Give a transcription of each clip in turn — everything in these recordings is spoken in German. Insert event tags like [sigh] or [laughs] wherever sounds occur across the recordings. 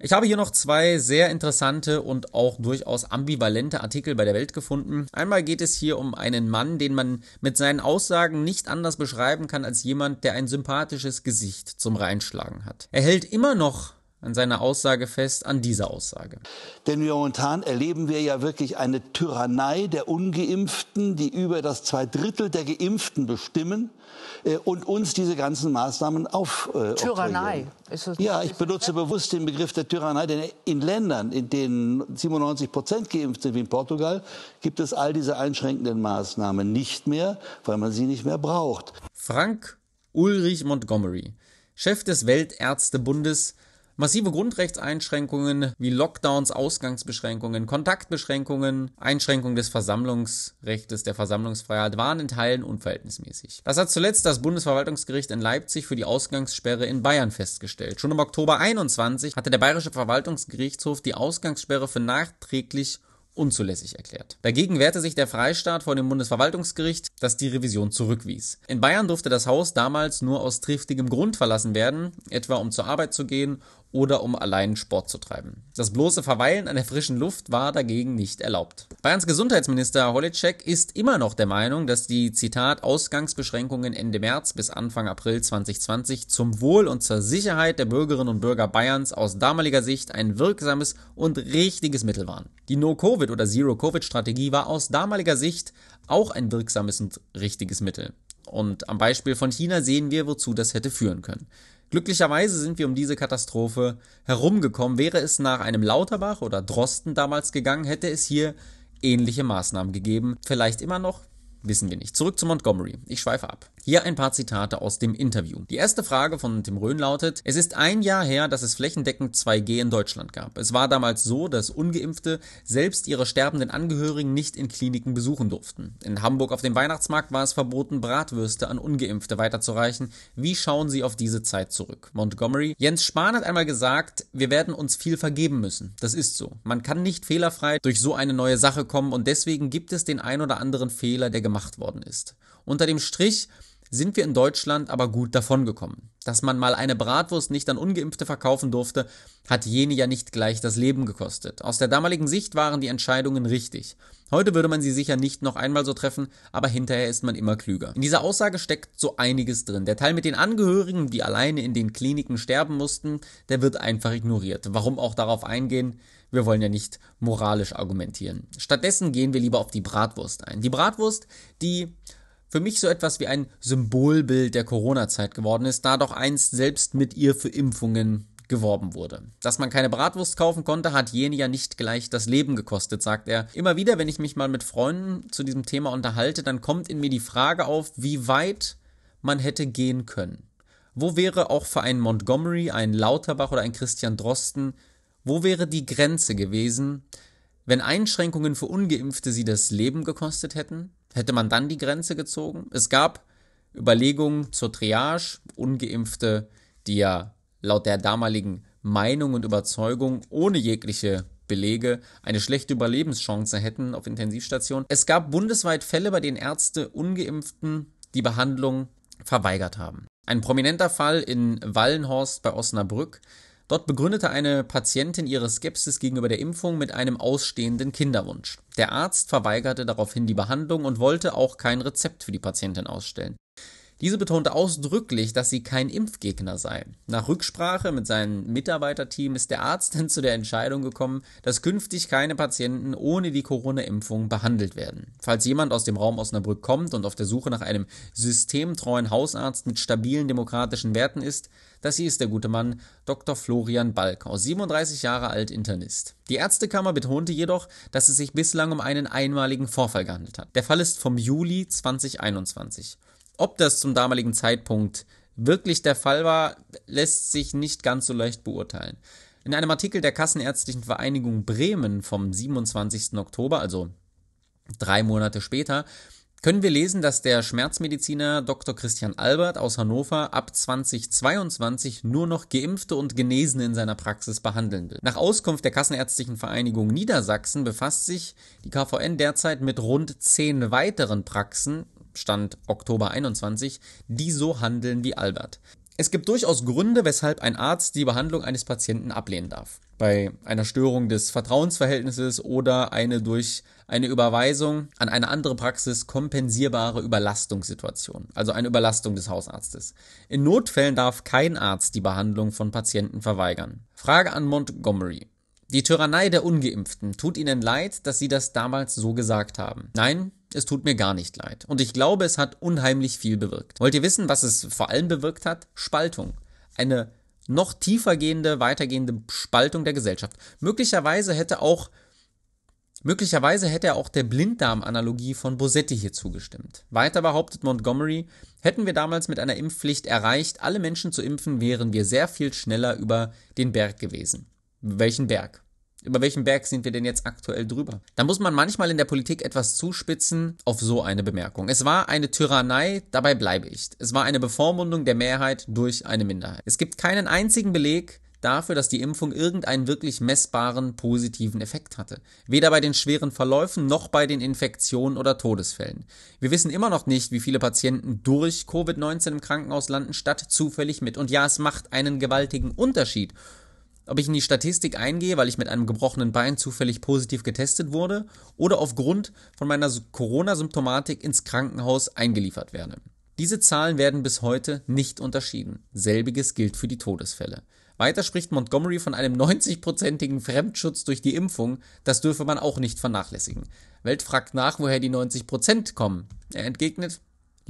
Ich habe hier noch zwei sehr interessante und auch durchaus ambivalente Artikel bei der Welt gefunden. Einmal geht es hier um einen Mann, den man mit seinen Aussagen nicht anders beschreiben kann als jemand, der ein sympathisches Gesicht zum Reinschlagen hat. Er hält immer noch an seiner Aussage fest, an dieser Aussage. Denn momentan erleben wir ja wirklich eine Tyrannei der Ungeimpften, die über das Zweidrittel der Geimpften bestimmen äh, und uns diese ganzen Maßnahmen auf. Äh, Tyrannei. Ist das, ja, ich benutze bewusst den Begriff der Tyrannei, denn in Ländern, in denen 97 Prozent geimpft sind, wie in Portugal, gibt es all diese einschränkenden Maßnahmen nicht mehr, weil man sie nicht mehr braucht. Frank Ulrich Montgomery, Chef des Weltärztebundes, Massive Grundrechtseinschränkungen wie Lockdowns, Ausgangsbeschränkungen, Kontaktbeschränkungen, Einschränkung des Versammlungsrechts, der Versammlungsfreiheit waren in Teilen unverhältnismäßig. Das hat zuletzt das Bundesverwaltungsgericht in Leipzig für die Ausgangssperre in Bayern festgestellt. Schon im Oktober 21 hatte der Bayerische Verwaltungsgerichtshof die Ausgangssperre für nachträglich unzulässig erklärt. Dagegen wehrte sich der Freistaat vor dem Bundesverwaltungsgericht das die Revision zurückwies. In Bayern durfte das Haus damals nur aus triftigem Grund verlassen werden, etwa um zur Arbeit zu gehen oder um allein Sport zu treiben. Das bloße Verweilen an der frischen Luft war dagegen nicht erlaubt. Bayerns Gesundheitsminister Holicek ist immer noch der Meinung, dass die Zitat Ausgangsbeschränkungen Ende März bis Anfang April 2020 zum Wohl und zur Sicherheit der Bürgerinnen und Bürger Bayerns aus damaliger Sicht ein wirksames und richtiges Mittel waren. Die No-Covid oder Zero-Covid-Strategie war aus damaliger Sicht auch ein wirksames und richtiges Mittel. Und am Beispiel von China sehen wir, wozu das hätte führen können. Glücklicherweise sind wir um diese Katastrophe herumgekommen. Wäre es nach einem Lauterbach oder Drosten damals gegangen, hätte es hier ähnliche Maßnahmen gegeben. Vielleicht immer noch, wissen wir nicht. Zurück zu Montgomery. Ich schweife ab. Hier ein paar Zitate aus dem Interview. Die erste Frage von Tim Röhn lautet, es ist ein Jahr her, dass es flächendeckend 2G in Deutschland gab. Es war damals so, dass Ungeimpfte selbst ihre sterbenden Angehörigen nicht in Kliniken besuchen durften. In Hamburg auf dem Weihnachtsmarkt war es verboten, Bratwürste an Ungeimpfte weiterzureichen. Wie schauen Sie auf diese Zeit zurück? Montgomery. Jens Spahn hat einmal gesagt, wir werden uns viel vergeben müssen. Das ist so. Man kann nicht fehlerfrei durch so eine neue Sache kommen und deswegen gibt es den ein oder anderen Fehler, der gemacht worden ist. Unter dem Strich sind wir in Deutschland aber gut davongekommen. Dass man mal eine Bratwurst nicht an Ungeimpfte verkaufen durfte, hat jene ja nicht gleich das Leben gekostet. Aus der damaligen Sicht waren die Entscheidungen richtig. Heute würde man sie sicher nicht noch einmal so treffen, aber hinterher ist man immer klüger. In dieser Aussage steckt so einiges drin. Der Teil mit den Angehörigen, die alleine in den Kliniken sterben mussten, der wird einfach ignoriert. Warum auch darauf eingehen? Wir wollen ja nicht moralisch argumentieren. Stattdessen gehen wir lieber auf die Bratwurst ein. Die Bratwurst, die für mich so etwas wie ein Symbolbild der Corona-Zeit geworden ist, da doch einst selbst mit ihr für Impfungen geworben wurde. Dass man keine Bratwurst kaufen konnte, hat jene ja nicht gleich das Leben gekostet, sagt er. Immer wieder, wenn ich mich mal mit Freunden zu diesem Thema unterhalte, dann kommt in mir die Frage auf, wie weit man hätte gehen können. Wo wäre auch für einen Montgomery, einen Lauterbach oder einen Christian Drosten, wo wäre die Grenze gewesen, wenn Einschränkungen für ungeimpfte sie das Leben gekostet hätten, Hätte man dann die Grenze gezogen? Es gab Überlegungen zur Triage, ungeimpfte, die ja laut der damaligen Meinung und Überzeugung ohne jegliche Belege eine schlechte Überlebenschance hätten auf Intensivstationen. Es gab bundesweit Fälle, bei denen Ärzte ungeimpften die Behandlung verweigert haben. Ein prominenter Fall in Wallenhorst bei Osnabrück Dort begründete eine Patientin ihre Skepsis gegenüber der Impfung mit einem ausstehenden Kinderwunsch. Der Arzt verweigerte daraufhin die Behandlung und wollte auch kein Rezept für die Patientin ausstellen. Diese betonte ausdrücklich, dass sie kein Impfgegner sei. Nach Rücksprache mit seinem Mitarbeiterteam ist der Arzt [laughs] dann zu der Entscheidung gekommen, dass künftig keine Patienten ohne die Corona-Impfung behandelt werden. Falls jemand aus dem Raum Osnabrück kommt und auf der Suche nach einem systemtreuen Hausarzt mit stabilen demokratischen Werten ist, das hier ist der gute Mann Dr. Florian Balk, aus 37 Jahre alt Internist. Die Ärztekammer betonte jedoch, dass es sich bislang um einen einmaligen Vorfall gehandelt hat. Der Fall ist vom Juli 2021. Ob das zum damaligen Zeitpunkt wirklich der Fall war, lässt sich nicht ganz so leicht beurteilen. In einem Artikel der Kassenärztlichen Vereinigung Bremen vom 27. Oktober, also drei Monate später, können wir lesen, dass der Schmerzmediziner Dr. Christian Albert aus Hannover ab 2022 nur noch Geimpfte und Genesene in seiner Praxis behandeln will. Nach Auskunft der Kassenärztlichen Vereinigung Niedersachsen befasst sich die KVN derzeit mit rund zehn weiteren Praxen, Stand Oktober 21, die so handeln wie Albert. Es gibt durchaus Gründe, weshalb ein Arzt die Behandlung eines Patienten ablehnen darf. Bei einer Störung des Vertrauensverhältnisses oder eine durch eine Überweisung an eine andere Praxis kompensierbare Überlastungssituation, also eine Überlastung des Hausarztes. In Notfällen darf kein Arzt die Behandlung von Patienten verweigern. Frage an Montgomery. Die Tyrannei der Ungeimpften tut Ihnen leid, dass Sie das damals so gesagt haben. Nein, es tut mir gar nicht leid. Und ich glaube, es hat unheimlich viel bewirkt. Wollt ihr wissen, was es vor allem bewirkt hat? Spaltung. Eine noch tiefergehende, weitergehende Spaltung der Gesellschaft. Möglicherweise hätte auch Möglicherweise hätte er auch der Blinddarm-Analogie von Bosetti hier zugestimmt. Weiter behauptet Montgomery, hätten wir damals mit einer Impfpflicht erreicht, alle Menschen zu impfen, wären wir sehr viel schneller über den Berg gewesen. Welchen Berg? Über welchen Berg sind wir denn jetzt aktuell drüber? Da muss man manchmal in der Politik etwas zuspitzen auf so eine Bemerkung. Es war eine Tyrannei, dabei bleibe ich. Es war eine Bevormundung der Mehrheit durch eine Minderheit. Es gibt keinen einzigen Beleg, dafür, dass die Impfung irgendeinen wirklich messbaren positiven Effekt hatte. Weder bei den schweren Verläufen noch bei den Infektionen oder Todesfällen. Wir wissen immer noch nicht, wie viele Patienten durch Covid-19 im Krankenhaus landen, statt zufällig mit. Und ja, es macht einen gewaltigen Unterschied, ob ich in die Statistik eingehe, weil ich mit einem gebrochenen Bein zufällig positiv getestet wurde oder aufgrund von meiner Corona-Symptomatik ins Krankenhaus eingeliefert werde. Diese Zahlen werden bis heute nicht unterschieden. Selbiges gilt für die Todesfälle. Weiter spricht Montgomery von einem 90-prozentigen Fremdschutz durch die Impfung. Das dürfe man auch nicht vernachlässigen. Welt fragt nach, woher die 90 Prozent kommen. Er entgegnet,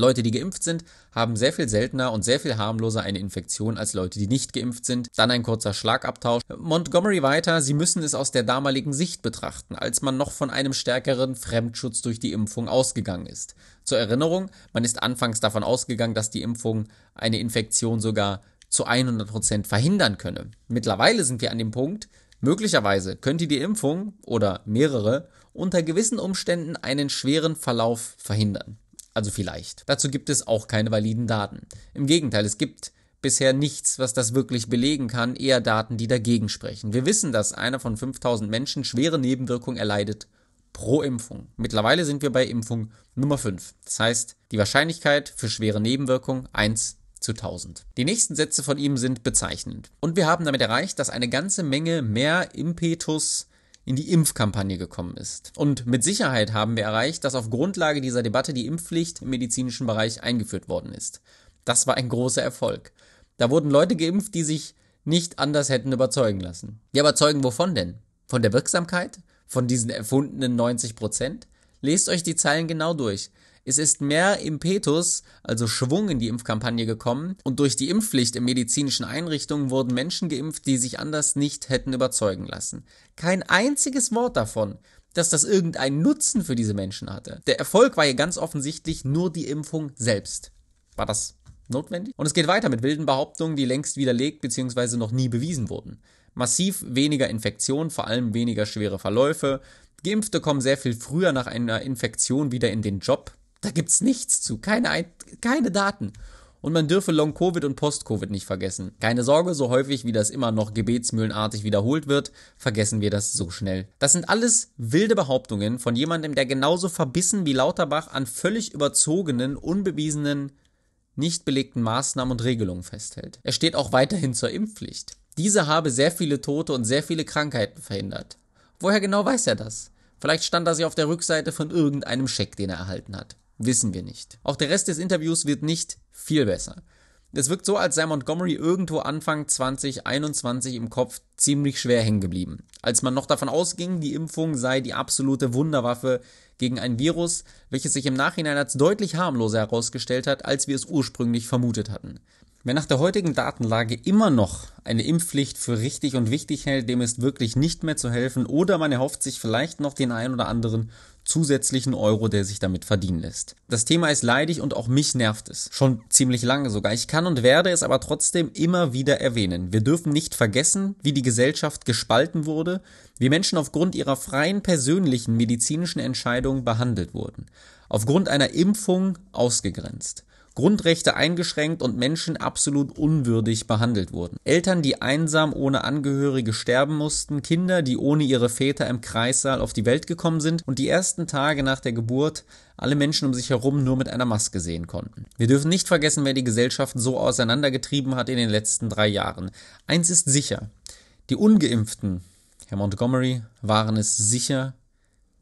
Leute, die geimpft sind, haben sehr viel seltener und sehr viel harmloser eine Infektion als Leute, die nicht geimpft sind. Dann ein kurzer Schlagabtausch. Montgomery weiter, Sie müssen es aus der damaligen Sicht betrachten, als man noch von einem stärkeren Fremdschutz durch die Impfung ausgegangen ist. Zur Erinnerung, man ist anfangs davon ausgegangen, dass die Impfung eine Infektion sogar zu 100% verhindern könne. Mittlerweile sind wir an dem Punkt, möglicherweise könnte die Impfung oder mehrere unter gewissen Umständen einen schweren Verlauf verhindern. Also vielleicht. Dazu gibt es auch keine validen Daten. Im Gegenteil, es gibt bisher nichts, was das wirklich belegen kann, eher Daten, die dagegen sprechen. Wir wissen, dass einer von 5000 Menschen schwere Nebenwirkungen erleidet pro Impfung. Mittlerweile sind wir bei Impfung Nummer 5. Das heißt, die Wahrscheinlichkeit für schwere Nebenwirkungen 1 zu 1000. Die nächsten Sätze von ihm sind bezeichnend. Und wir haben damit erreicht, dass eine ganze Menge mehr Impetus in die Impfkampagne gekommen ist. Und mit Sicherheit haben wir erreicht, dass auf Grundlage dieser Debatte die Impfpflicht im medizinischen Bereich eingeführt worden ist. Das war ein großer Erfolg. Da wurden Leute geimpft, die sich nicht anders hätten überzeugen lassen. Ja, überzeugen wovon denn? Von der Wirksamkeit? Von diesen erfundenen 90 Prozent? Lest euch die Zeilen genau durch. Es ist mehr Impetus, also Schwung in die Impfkampagne gekommen und durch die Impfpflicht in medizinischen Einrichtungen wurden Menschen geimpft, die sich anders nicht hätten überzeugen lassen. Kein einziges Wort davon, dass das irgendeinen Nutzen für diese Menschen hatte. Der Erfolg war hier ganz offensichtlich nur die Impfung selbst. War das notwendig? Und es geht weiter mit wilden Behauptungen, die längst widerlegt bzw. noch nie bewiesen wurden. Massiv weniger Infektionen, vor allem weniger schwere Verläufe. Geimpfte kommen sehr viel früher nach einer Infektion wieder in den Job. Da gibt es nichts zu, keine, keine Daten. Und man dürfe Long-Covid und Post-Covid nicht vergessen. Keine Sorge, so häufig wie das immer noch gebetsmühlenartig wiederholt wird, vergessen wir das so schnell. Das sind alles wilde Behauptungen von jemandem, der genauso verbissen wie Lauterbach an völlig überzogenen, unbewiesenen, nicht belegten Maßnahmen und Regelungen festhält. Er steht auch weiterhin zur Impfpflicht. Diese habe sehr viele Tote und sehr viele Krankheiten verhindert. Woher genau weiß er das? Vielleicht stand er sie auf der Rückseite von irgendeinem Scheck, den er erhalten hat. Wissen wir nicht. Auch der Rest des Interviews wird nicht viel besser. Es wirkt so, als sei Montgomery irgendwo Anfang 2021 im Kopf ziemlich schwer hängen geblieben. Als man noch davon ausging, die Impfung sei die absolute Wunderwaffe gegen ein Virus, welches sich im Nachhinein als deutlich harmloser herausgestellt hat, als wir es ursprünglich vermutet hatten. Wer nach der heutigen Datenlage immer noch eine Impfpflicht für richtig und wichtig hält, dem ist wirklich nicht mehr zu helfen oder man erhofft sich vielleicht noch den einen oder anderen zusätzlichen Euro, der sich damit verdienen lässt. Das Thema ist leidig und auch mich nervt es. Schon ziemlich lange sogar. Ich kann und werde es aber trotzdem immer wieder erwähnen. Wir dürfen nicht vergessen, wie die Gesellschaft gespalten wurde, wie Menschen aufgrund ihrer freien persönlichen medizinischen Entscheidungen behandelt wurden. Aufgrund einer Impfung ausgegrenzt. Grundrechte eingeschränkt und Menschen absolut unwürdig behandelt wurden. Eltern, die einsam ohne Angehörige sterben mussten, Kinder, die ohne ihre Väter im Kreissaal auf die Welt gekommen sind und die ersten Tage nach der Geburt alle Menschen um sich herum nur mit einer Maske sehen konnten. Wir dürfen nicht vergessen, wer die Gesellschaft so auseinandergetrieben hat in den letzten drei Jahren. Eins ist sicher, die ungeimpften, Herr Montgomery, waren es sicher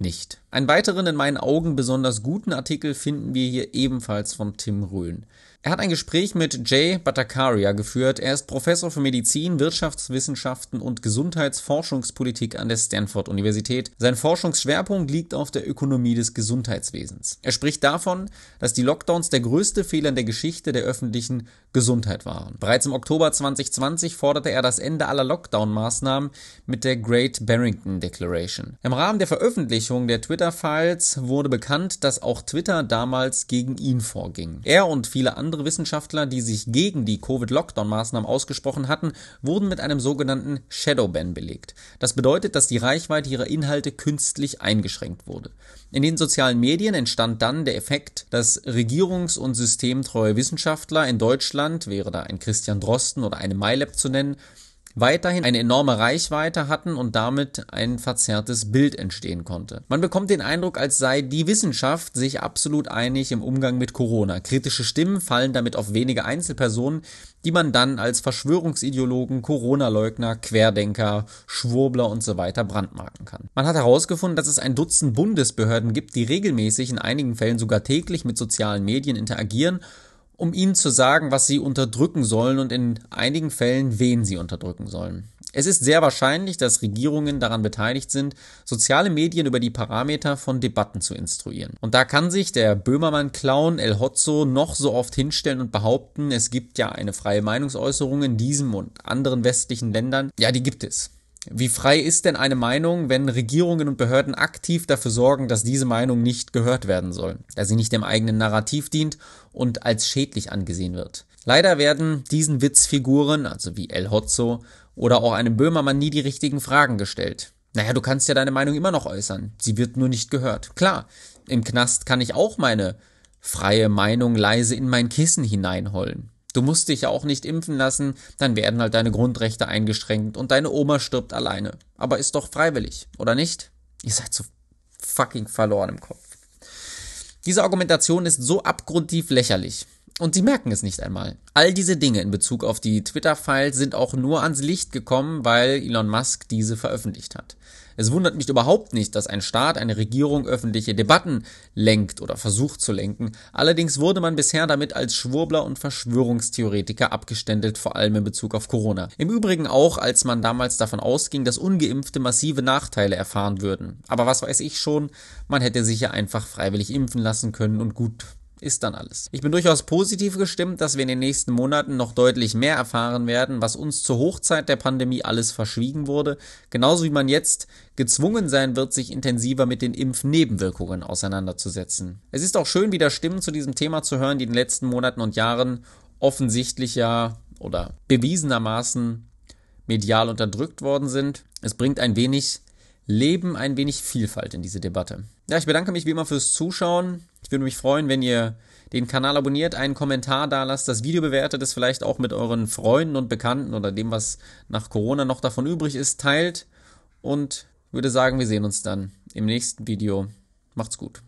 nicht. Einen weiteren in meinen Augen besonders guten Artikel finden wir hier ebenfalls von Tim Röhn. Er hat ein Gespräch mit Jay Bhattacharya geführt. Er ist Professor für Medizin, Wirtschaftswissenschaften und Gesundheitsforschungspolitik an der Stanford Universität. Sein Forschungsschwerpunkt liegt auf der Ökonomie des Gesundheitswesens. Er spricht davon, dass die Lockdowns der größte Fehler in der Geschichte der öffentlichen Gesundheit waren. Bereits im Oktober 2020 forderte er das Ende aller Lockdown-Maßnahmen mit der Great Barrington Declaration. Im Rahmen der Veröffentlichung der Twitter Twitter-Files wurde bekannt, dass auch Twitter damals gegen ihn vorging. Er und viele andere Wissenschaftler, die sich gegen die Covid-Lockdown-Maßnahmen ausgesprochen hatten, wurden mit einem sogenannten Shadowban belegt. Das bedeutet, dass die Reichweite ihrer Inhalte künstlich eingeschränkt wurde. In den sozialen Medien entstand dann der Effekt, dass regierungs- und systemtreue Wissenschaftler in Deutschland, wäre da ein Christian Drosten oder eine MyLab zu nennen, weiterhin eine enorme Reichweite hatten und damit ein verzerrtes Bild entstehen konnte. Man bekommt den Eindruck, als sei die Wissenschaft sich absolut einig im Umgang mit Corona. Kritische Stimmen fallen damit auf wenige Einzelpersonen, die man dann als Verschwörungsideologen, Corona-Leugner, Querdenker, Schwurbler und so weiter brandmarken kann. Man hat herausgefunden, dass es ein Dutzend Bundesbehörden gibt, die regelmäßig in einigen Fällen sogar täglich mit sozialen Medien interagieren um ihnen zu sagen, was sie unterdrücken sollen und in einigen Fällen, wen sie unterdrücken sollen. Es ist sehr wahrscheinlich, dass Regierungen daran beteiligt sind, soziale Medien über die Parameter von Debatten zu instruieren. Und da kann sich der Böhmermann-Clown El Hotzo noch so oft hinstellen und behaupten, es gibt ja eine freie Meinungsäußerung in diesem und anderen westlichen Ländern. Ja, die gibt es. Wie frei ist denn eine Meinung, wenn Regierungen und Behörden aktiv dafür sorgen, dass diese Meinung nicht gehört werden soll, da sie nicht dem eigenen Narrativ dient und als schädlich angesehen wird? Leider werden diesen Witzfiguren, also wie El Hotzo oder auch einem Böhmermann, nie die richtigen Fragen gestellt. Naja, du kannst ja deine Meinung immer noch äußern, sie wird nur nicht gehört. Klar, im Knast kann ich auch meine freie Meinung leise in mein Kissen hineinheulen. Du musst dich ja auch nicht impfen lassen, dann werden halt deine Grundrechte eingeschränkt und deine Oma stirbt alleine. Aber ist doch freiwillig, oder nicht? Ihr seid so fucking verloren im Kopf. Diese Argumentation ist so abgrundtief lächerlich und sie merken es nicht einmal. All diese Dinge in Bezug auf die Twitter-Files sind auch nur ans Licht gekommen, weil Elon Musk diese veröffentlicht hat. Es wundert mich überhaupt nicht, dass ein Staat, eine Regierung öffentliche Debatten lenkt oder versucht zu lenken. Allerdings wurde man bisher damit als Schwurbler und Verschwörungstheoretiker abgeständelt, vor allem in Bezug auf Corona. Im Übrigen auch, als man damals davon ausging, dass ungeimpfte massive Nachteile erfahren würden. Aber was weiß ich schon, man hätte sich ja einfach freiwillig impfen lassen können und gut ist dann alles. Ich bin durchaus positiv gestimmt, dass wir in den nächsten Monaten noch deutlich mehr erfahren werden, was uns zur Hochzeit der Pandemie alles verschwiegen wurde, genauso wie man jetzt gezwungen sein wird, sich intensiver mit den Impfnebenwirkungen auseinanderzusetzen. Es ist auch schön, wieder Stimmen zu diesem Thema zu hören, die in den letzten Monaten und Jahren offensichtlich ja oder bewiesenermaßen medial unterdrückt worden sind. Es bringt ein wenig Leben, ein wenig Vielfalt in diese Debatte. Ja, ich bedanke mich wie immer fürs Zuschauen. Ich würde mich freuen, wenn ihr den Kanal abonniert, einen Kommentar da lasst, das Video bewertet, es vielleicht auch mit euren Freunden und Bekannten oder dem, was nach Corona noch davon übrig ist, teilt und würde sagen, wir sehen uns dann im nächsten Video. Macht's gut.